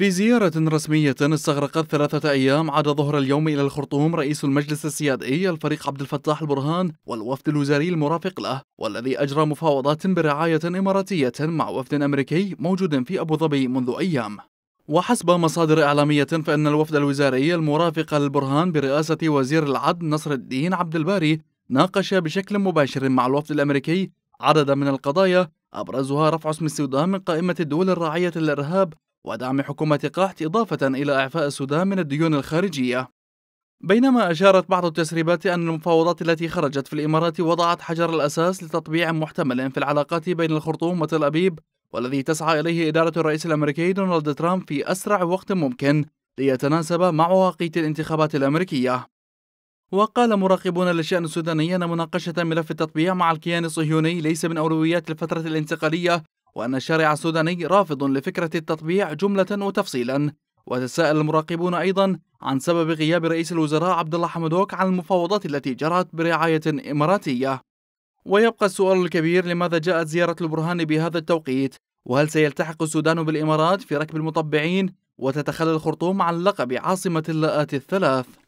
في زيارة رسمية استغرقت ثلاثة أيام عاد ظهر اليوم إلى الخرطوم رئيس المجلس السيادي الفريق عبد الفتاح البرهان والوفد الوزاري المرافق له والذي أجرى مفاوضات برعاية إماراتية مع وفد أمريكي موجود في أبو ظبي منذ أيام وحسب مصادر إعلامية فإن الوفد الوزاري المرافق للبرهان برئاسة وزير العدل نصر الدين عبد الباري ناقش بشكل مباشر مع الوفد الأمريكي عددا من القضايا أبرزها رفع اسم السودان من قائمة الدول الراعية للإرهاب ودعم حكومة قحط إضافة إلى إعفاء السودان من الديون الخارجية بينما أشارت بعض التسريبات أن المفاوضات التي خرجت في الإمارات وضعت حجر الأساس لتطبيع محتمل في العلاقات بين الخرطوم وتل أبيب والذي تسعى إليه إدارة الرئيس الأمريكي دونالد ترامب في أسرع وقت ممكن ليتناسب مع مواقيت الانتخابات الأمريكية وقال مراقبون للشأن السوداني أن مناقشة ملف التطبيع مع الكيان الصهيوني ليس من أولويات الفترة الانتقالية وأن الشارع السوداني رافض لفكرة التطبيع جملة وتفصيلا وتساءل المراقبون أيضا عن سبب غياب رئيس الوزراء عبد الله حمدوك عن المفاوضات التي جرت برعاية إماراتية ويبقى السؤال الكبير لماذا جاءت زيارة البرهان بهذا التوقيت وهل سيلتحق السودان بالإمارات في ركب المطبعين وتتخلى الخرطوم عن لقب عاصمة اللاءات الثلاث